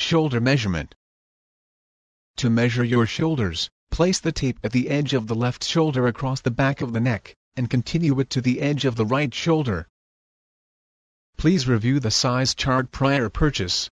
Shoulder measurement. To measure your shoulders, place the tape at the edge of the left shoulder across the back of the neck, and continue it to the edge of the right shoulder. Please review the size chart prior purchase.